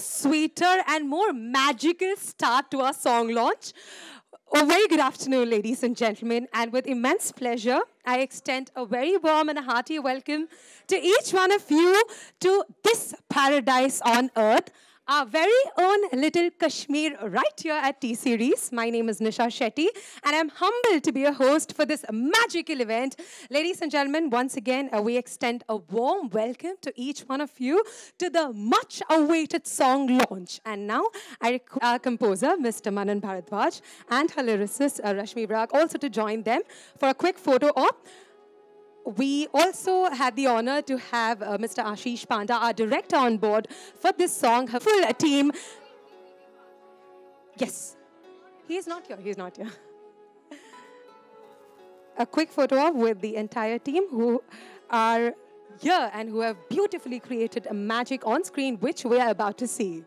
sweeter and more magical start to our song launch. A very good afternoon, ladies and gentlemen, and with immense pleasure, I extend a very warm and hearty welcome to each one of you to this paradise on earth our very own little Kashmir right here at T-Series. My name is Nisha Shetty, and I'm humbled to be a host for this magical event. Ladies and gentlemen, once again, uh, we extend a warm welcome to each one of you to the much-awaited song launch. And now, I request our composer, Mr. Manan Bharadwaj, and her lyricist, uh, Rashmi Brag also to join them for a quick photo op we also had the honor to have uh, Mr. Ashish Panda, our director, on board for this song. Her full team. Yes. He is not here. He is not here. A quick photo op with the entire team who are here and who have beautifully created a magic on screen, which we are about to see.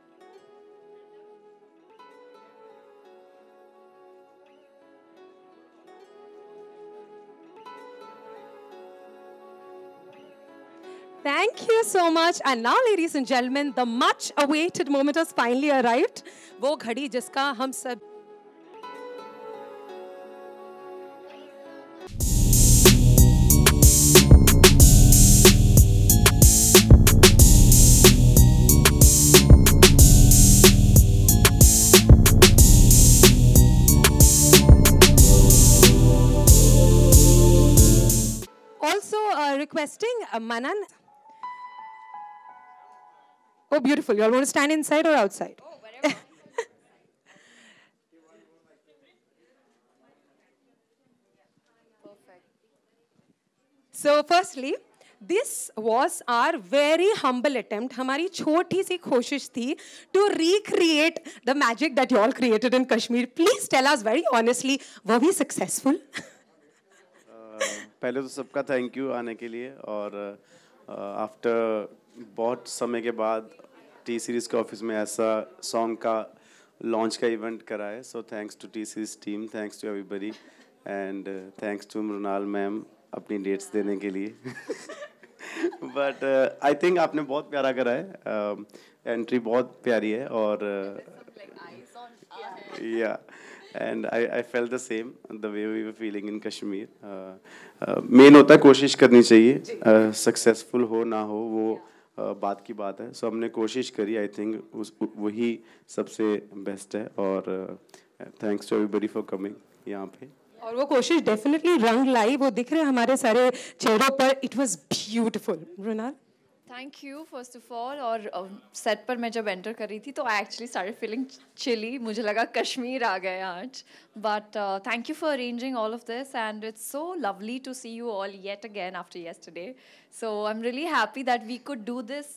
Thank you so much. And now, ladies and gentlemen, the much awaited moment has finally arrived. वो घड़ी जिसका हम सब Also uh, requesting uh, Manan. Oh, beautiful. You all want to stand inside or outside? Oh, so, firstly, this was our very humble attempt हमारी छोटी सी कोशिश थी to recreate the magic that you all created in Kashmir. Please tell us very honestly, were we successful? Uh, पहले तो सबका thank you आने के लिए और आफ्टर uh, बहुत समय के बाद टी सीरीज़ के ऑफिस में ऐसा सॉन्ग का लॉन्च का इवेंट करा है so thanks to T series team thanks to everybody and thanks to Mrinal ma'am अपनी डेट्स देने के लिए बट आई थिंक आपने बहुत प्यारा करा है एंट्री um, uh, बहुत प्यारी है और yeah and I I feel the same the way we feeling in Kashmir मेन होता है कोशिश करनी चाहिए सक्सेसफुल uh, हो ना हो वो yeah. बात की बात है सो हमने कोशिश करी आई थिंक उस वही सबसे बेस्ट है और thanks to everybody for coming यहाँ पे और वो कोशिश डेफिनेटली रंग लाई वो दिख रहे हमारे सारे चेहरों पर it was beautiful Mrunal thank you first of all और सेट पर मैं जब एंटर कर रही थी तो I actually start feeling chilly मुझे लगा कश्मीर आ गए आज but thank you for arranging all of this and it's so lovely to see you all yet again after yesterday so I am really happy that we could do this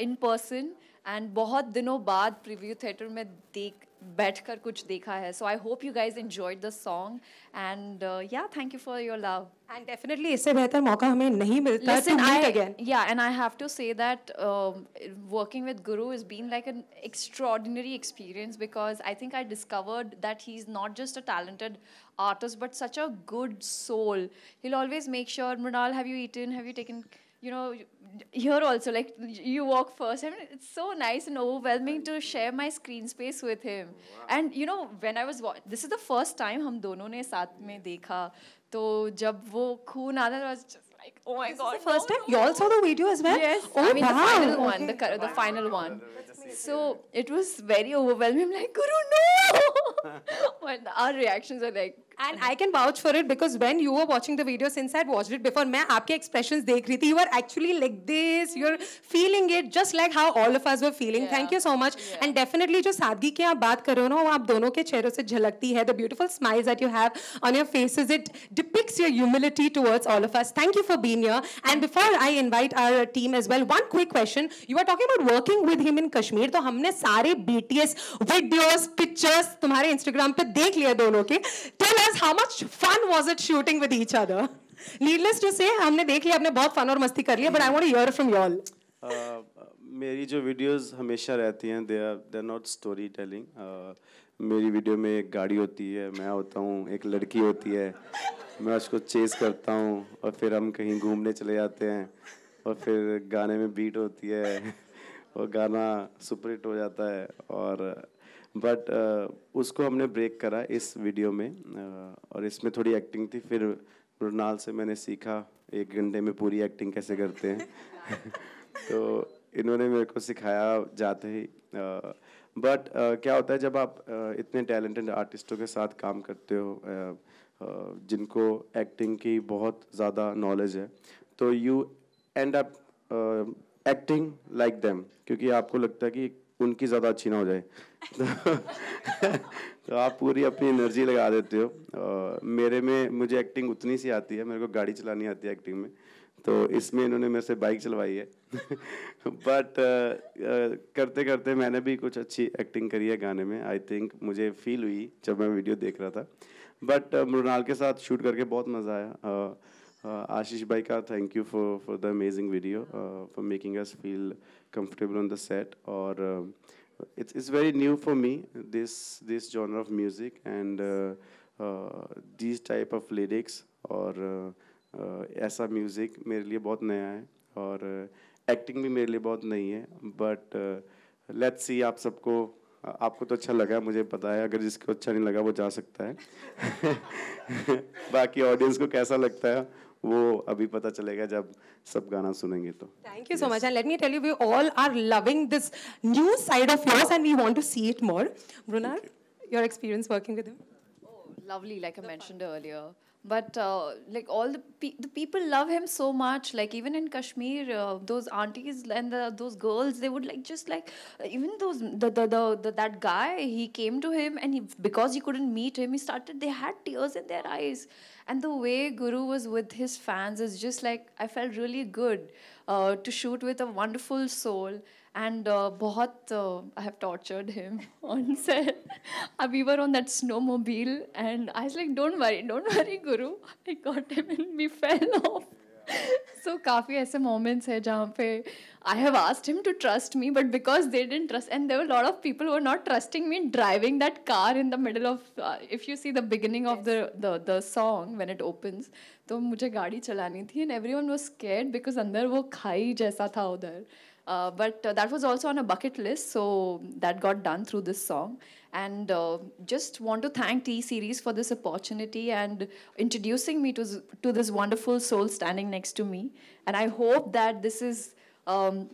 in person and बहुत दिनों बाद preview theatre में देख बैठ कर कुछ देखा है so I hope you guys enjoyed the song and yeah thank you for your love and definitely इससे बेहतर मौका हमें नहीं मिलता Listen, to meet I, again. Yeah, and I have to say that um, working with Guru has been like an extraordinary experience because I think I discovered that he's not just a talented artist but such a good soul. He'll always make sure, Mrinal, have you eaten? Have you taken? you know, here also, like you walk first. I mean, it's so nice and overwhelming to share my screen space with him. Wow. And you know, when I was watching, this is the first time हम दोनों ने साथ में देखा. तो जब वो खून आता था, I was just like, oh my this god. First no, time, no. you all saw the video as well? Yes. Oh, I mean, wow. the final okay. one, the, the final one. So it was very overwhelming. I'm like, Guru, no! well, our reactions are like, and I can vouch for it because when you were watching the video, since I'd watched it before, मैं आपके expressions देख रही थी. You were actually like this. You're feeling it just like how all of us were feeling. Thank you so much. And definitely जो सादगी की आप बात कर रहे हो ना वो आप दोनों के चेहरों से झलकती है. The beautiful smiles that you have on your faces, it depicts your humility towards all of us. Thank you for being here. And before I invite our team as well, one quick question. You are talking about working with him in Kashmir. तो हमने सारे BTS videos, pictures तुम्हारे Instagram पे देख लिए दोनों के. realize how much fun was it shooting with each other. Needless to say, हमने देख लिया, हमने बहुत fun और मस्ती कर लिया, but I want to hear from y'all. Uh, मेरी जो वीडियोस हमेशा रहती हैं they are they are not story telling मेरी वीडियो में एक गाड़ी होती है मैं होता हूँ एक लड़की होती है मैं उसको चेस करता हूँ और फिर हम कहीं घूमने चले जाते हैं और फिर गाने में बीट होती है और गाना सुपरहिट हो जाता है और बट uh, उसको हमने ब्रेक करा इस वीडियो में uh, और इसमें थोड़ी एक्टिंग थी फिर मृणाल से मैंने सीखा एक घंटे में पूरी एक्टिंग कैसे करते हैं तो इन्होंने मेरे को सिखाया जाते ही बट uh, uh, क्या होता है जब आप uh, इतने टैलेंटेड आर्टिस्टों के साथ काम करते हो uh, uh, जिनको एक्टिंग की बहुत ज़्यादा नॉलेज है तो you end up acting like them क्योंकि आपको लगता है कि उनकी ज़्यादा अच्छी ना हो जाए तो आप पूरी अपनी एनर्जी लगा देते हो मेरे में मुझे एक्टिंग उतनी सी आती है मेरे को गाड़ी चलानी आती है एक्टिंग में तो इसमें इन्होंने मेरे से बाइक चलवाई है बट करते करते मैंने भी कुछ अच्छी एक्टिंग करी है गाने में आई थिंक मुझे फील हुई जब मैं वीडियो देख रहा था बट मृणाल के साथ शूट करके बहुत मज़ा आया Uh, Ashish bhai ka thank you for, for the amazing video, uh, for making us feel comfortable on the set. Or uh, it's, it's very new for me, this, this genre of music and uh, uh, these type of lyrics और ऐसा music मेरे लिए बहुत नया है और acting भी मेरे लिए बहुत नई है बट लेट्स सी आप सबको आपको तो अच्छा लगा मुझे पता है अगर जिसको अच्छा नहीं लगा वो जा सकता है बाकी ऑडियंस को कैसा लगता है वो अभी पता चलेगा जब सब गाना सुनेंगे तो thank you so much and let me tell you we all are loving this new side of yours and we want to see it more Mrunal your experience working with him oh lovely like I mentioned earlier but uh, like all the pe- the people love him so much like even in kashmir uh, those aunties and the, those girls they would like just like even those the, the, the, the that guy he came to him and he, because he couldn't meet him he started they had tears in their eyes and the way guru was with his fans is just like i felt really good uh, to shoot with a wonderful soul and uh, बहुत I have tortured him on set अब we were on that snowmobile and I like don't worry don't worry Guru I got him in we fell off so काफ़ी ऐसे moments है जहाँ पे I have asked him to trust me but because they didn't trust and there lot of people were not trusting me driving that car in the middle of if you see the beginning of the the song when it opens तो मुझे गाड़ी चलानी थी and everyone was scared because अंदर वो खाई जैसा था उधर Uh, but uh, that was also on a bucket list, so that got done through this song. And uh, just want to thank T Series for this opportunity and introducing me to, to this wonderful soul standing next to me. And I hope that this is um,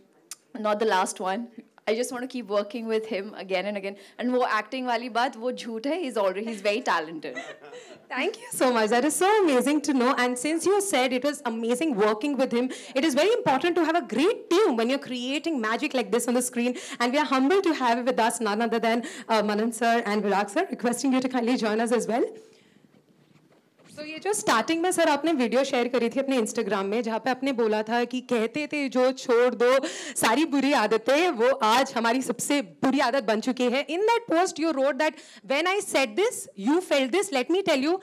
not the last one. I just want to keep working with him again and again. And wo acting wali baat, wo jhoot hai, he's already, he's very talented. Thank you so much. That is so amazing to know. And since you said it was amazing working with him, it is very important to have a great team when you're creating magic like this on the screen. And we are humbled to have with us none other than uh, Manan sir and Virak sir, requesting you to kindly join us as well. तो ये जो starting में sir आपने video share करी थी अपने Instagram में जहाँ पे आपने बोला था कि कहते थे जो छोड़ दो सारी बुरी आदतें वो आज हमारी सबसे बुरी आदत बन चुकी है in that post you rode that when I set this you felt this let me tell you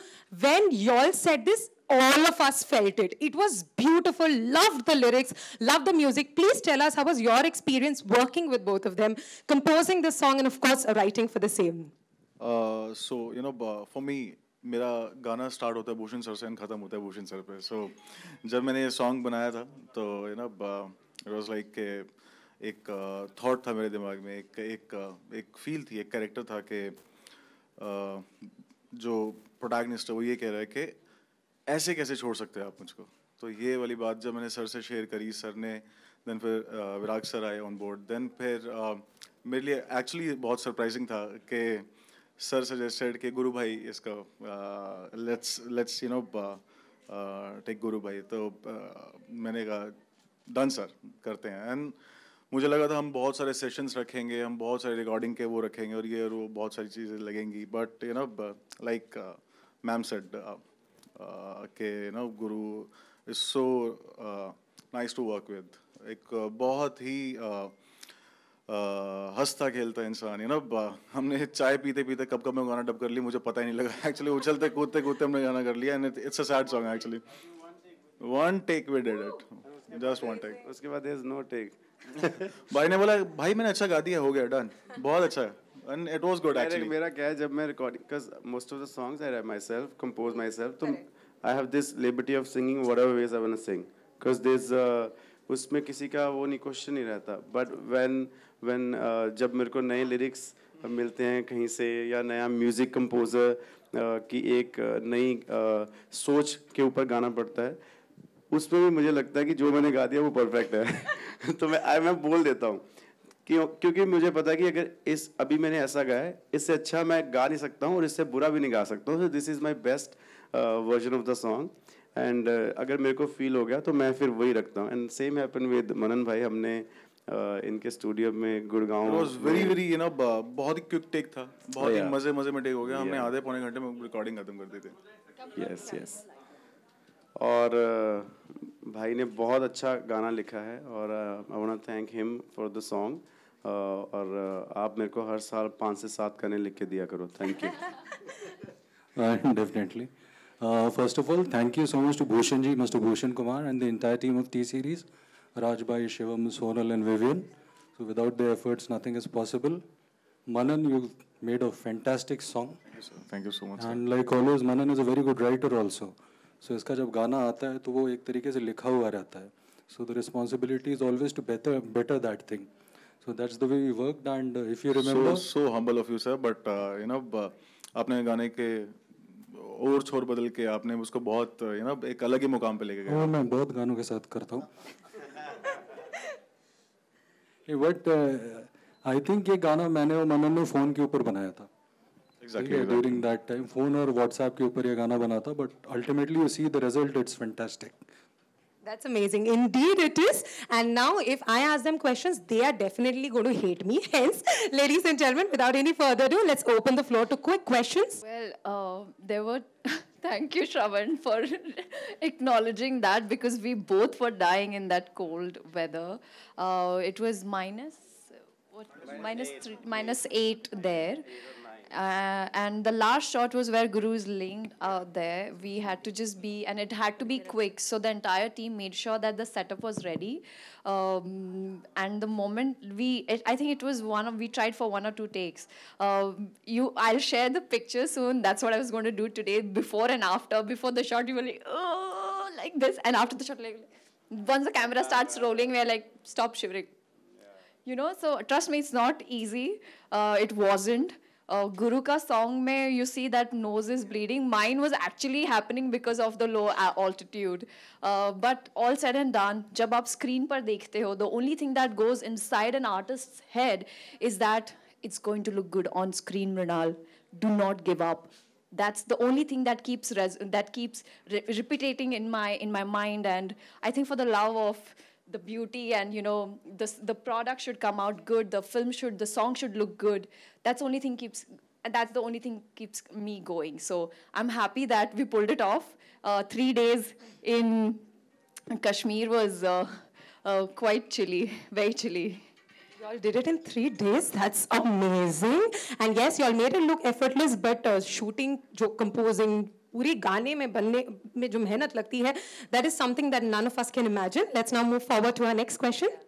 when you all set this all of us felt it. It was beautiful, loved the lyrics, loved the music. Please tell us how was your experience working with both of them, composing this song and of course writing for the same? Uh, so, you know, for me, मेरा गाना start होता है Bhushan sir से and ख़त्म होता है Bhushan sir पे सो so, जब मैंने ये सॉन्ग बनाया था तो you know it was like के एक थॉट था मेरे दिमाग में एक एक एक फील थी एक कैरेक्टर था कि जो प्रोटैगनिस्ट है वो ये कह रहा है कि ऐसे कैसे छोड़ सकते हैं आप मुझको तो ये वाली बात जब मैंने सर से शेयर करी सर ने देन फिर विराग सर आए ऑन बोर्ड देन फिर मेरे लिए एक्चुअली बहुत सरप्राइजिंग था कि सर सजेस्टेड कि गुरु भाई इसका let's let's you know take Guru भाई तो uh, मैंने कहा डन सर करते हैं एंड मुझे लगा था हम बहुत सारे सेशंस रखेंगे हम बहुत सारे रिकॉर्डिंग के वो रखेंगे और ये और वो बहुत सारी चीज़ें लगेंगी but you know like ma'am said के you know Guru is so nice to work with एक बहुत ही uh, हंसता खेलता इंसान है ना हमने चाय पीते पीते कब कब मैं गाना डब कर ली मुझे पता ही नहीं लगा एक्चुअली उछलते कूदते कूदते हमने गाना कर लिया and it's a sad song actually one take we did it just one take उसके बाद इज नो टेक भाई ने बोला भाई मैंने अच्छा गा दिया हो गया डन बहुत अच्छा है and it was good actually मेरा क्या है जब मैं recording cuz most of the songs I write myself compose myself तो I have this liberty of singing whatever ways I want to sing cuz there's uh, उसमें किसी का वो नहीं क्वेश्चन नहीं रहता but when वन uh, जब मेरे को नए लिरिक्स मिलते हैं कहीं से या नया म्यूज़िक कंपोज़र uh, की एक uh, नई uh, सोच के ऊपर गाना पड़ता है उसमें भी मुझे लगता है कि जो मैंने गा दिया वो परफेक्ट है तो मैं आई मैं बोल देता हूँ क्यों क्योंकि मुझे पता है कि अगर इस अभी मैंने ऐसा गाया है इससे अच्छा मैं गा नहीं सकता हूँ और इससे बुरा भी नहीं गा सकता हूँ this is my best version of the song and अगर मेरे को फील हो गया तो मैं फिर वही रखता हूँ and same happen with Manan भाई हमने Uh, इनके स्टूडियो में Gurgaon was very very you know बहुत ही क्विक टेक था बहुत ही oh, मजे मजे में टेक हो गया हमने आधे पौने घंटे में रिकॉर्डिंग खत्म कर दी थी यस यस और uh, भाई ने बहुत अच्छा गाना लिखा है और I want to thank him for the song और uh, आप मेरे को हर साल पाँच से सात गाने लिख के दिया करो thank you definitely first of all thank you so much to Bhushan ji mister Bhushan Kumar and the entire team of T series Rajbhai, Shivam, Sonal, and Vivian. So without their efforts, nothing is possible. Manan, you've made a fantastic song. Yes, Thank you so much. And sir. like always, Manan is a very good writer also. So इसका जब गाना आता है तो वो एक तरीके से लिखा हुआ रहता है So the responsibility is always to better better that thing. So that's the way we worked. And uh, if you remember, so, so humble of you, sir. But uh, you know, uh, आपने गाने के और छोर बदल के आपने उसको बहुत यू नो एक अलग ही मुकाम पे लेके गए मैं बहुत गानों के साथ करता हूँ बट आई थिंक ये गाना मैंने और मनन ने फ़ोन के ऊपर बनाया था ड्यूरिंग दैट टाइम फ़ोन और व्हाट्सएप के ऊपर ये गाना बना था but ultimately you see the result it's fantastic That's amazing. Indeed, it is. And now, if I ask them questions, they are definitely going to hate me. Hence, ladies and gentlemen, without any further ado, let's open the floor to quick questions. Well, uh, there were. Thank you, Shravan, for acknowledging that because we both were dying in that cold weather. Uh, it was minus, what, minus, minus, eight, minus eight there. Uh, and the last shot was where Guru's linked out there. We had to just be, and it had to be quick. So the entire team made sure that the setup was ready. Um, and the moment we, it, I think it was one of, we tried for one or two takes. Uh, you, I'll share the picture soon. That's what I was going to do today, before and after. Before the shot, you were like, oh, like this. And after the shot, like, once the camera starts rolling, we're like, stop shivering. You know, so trust me, it's not easy. Uh, it wasn't uh, Guru ka song mein you see that nose is bleeding. Mine was actually happening because of the low uh, altitude. Uh, but all said and done, जब आप screen पर देखते हो, the only thing that goes inside an artist's head is that it's going to look good on screen, Mrinal. Do not give up. That's the only thing that keeps that keeps re repeating in my in my mind, and I think for the love of the beauty and you know the the product should come out good the film should the song should look good that's the only thing keeps and that's the only thing keeps me going so i'm happy that we pulled it off uh, 3 days in kashmir was uh, uh, quite chilly very chilly Y'all did it in three days. That's amazing. And yes, y'all made it look effortless, but uh, shooting, composing, पूरे गाने में बनने में जो मेहनत लगती है that is something that none of us can imagine let's now move forward to our next question